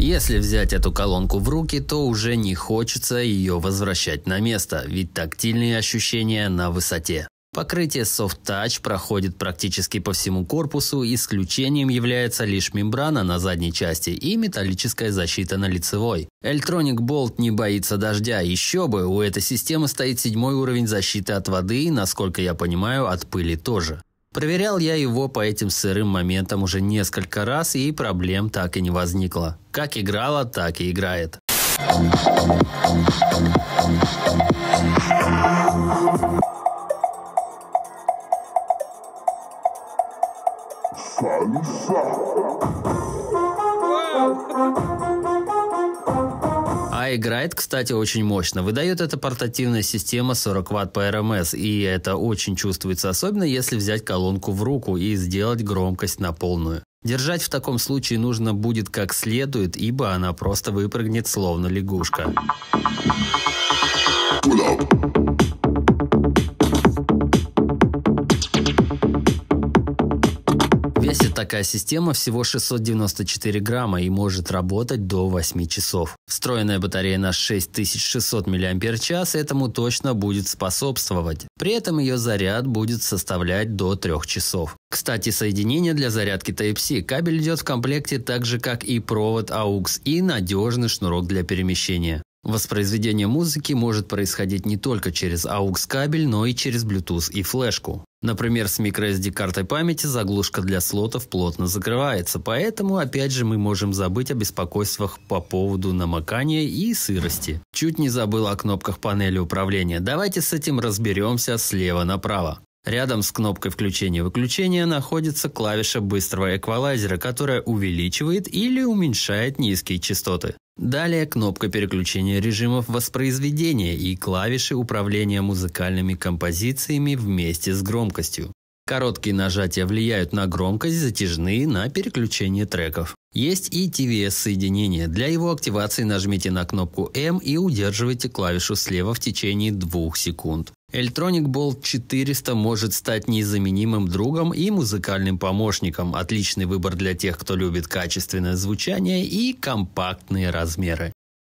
Если взять эту колонку в руки, то уже не хочется ее возвращать на место, ведь тактильные ощущения на высоте. Покрытие Soft Touch проходит практически по всему корпусу, исключением является лишь мембрана на задней части и металлическая защита на лицевой. Эльтроник Bolt не боится дождя, еще бы, у этой системы стоит седьмой уровень защиты от воды и, насколько я понимаю, от пыли тоже. Проверял я его по этим сырым моментам уже несколько раз, и проблем так и не возникло. Как играла, так и играет. Salsa играет, кстати, очень мощно. Выдает эта портативная система 40 Вт по РМС, эм и это очень чувствуется, особенно если взять колонку в руку и сделать громкость на полную. Держать в таком случае нужно будет как следует, ибо она просто выпрыгнет словно лягушка. Pull up. весит такая система всего 694 грамма и может работать до 8 часов. Встроенная батарея на 6600 мАч этому точно будет способствовать. При этом ее заряд будет составлять до 3 часов. Кстати, соединение для зарядки Type-C. Кабель идет в комплекте так же, как и провод AUX и надежный шнурок для перемещения. Воспроизведение музыки может происходить не только через AUX-кабель, но и через Bluetooth и флешку. Например, с microSD-картой памяти заглушка для слотов плотно закрывается, поэтому опять же мы можем забыть о беспокойствах по поводу намокания и сырости. Чуть не забыл о кнопках панели управления, давайте с этим разберемся слева направо. Рядом с кнопкой включения-выключения находится клавиша быстрого эквалайзера, которая увеличивает или уменьшает низкие частоты. Далее кнопка переключения режимов воспроизведения и клавиши управления музыкальными композициями вместе с громкостью. Короткие нажатия влияют на громкость, затяжные – на переключение треков. Есть и TVS-соединение. Для его активации нажмите на кнопку M и удерживайте клавишу слева в течение двух секунд. Эльтроник Болт 400 может стать незаменимым другом и музыкальным помощником. Отличный выбор для тех, кто любит качественное звучание и компактные размеры.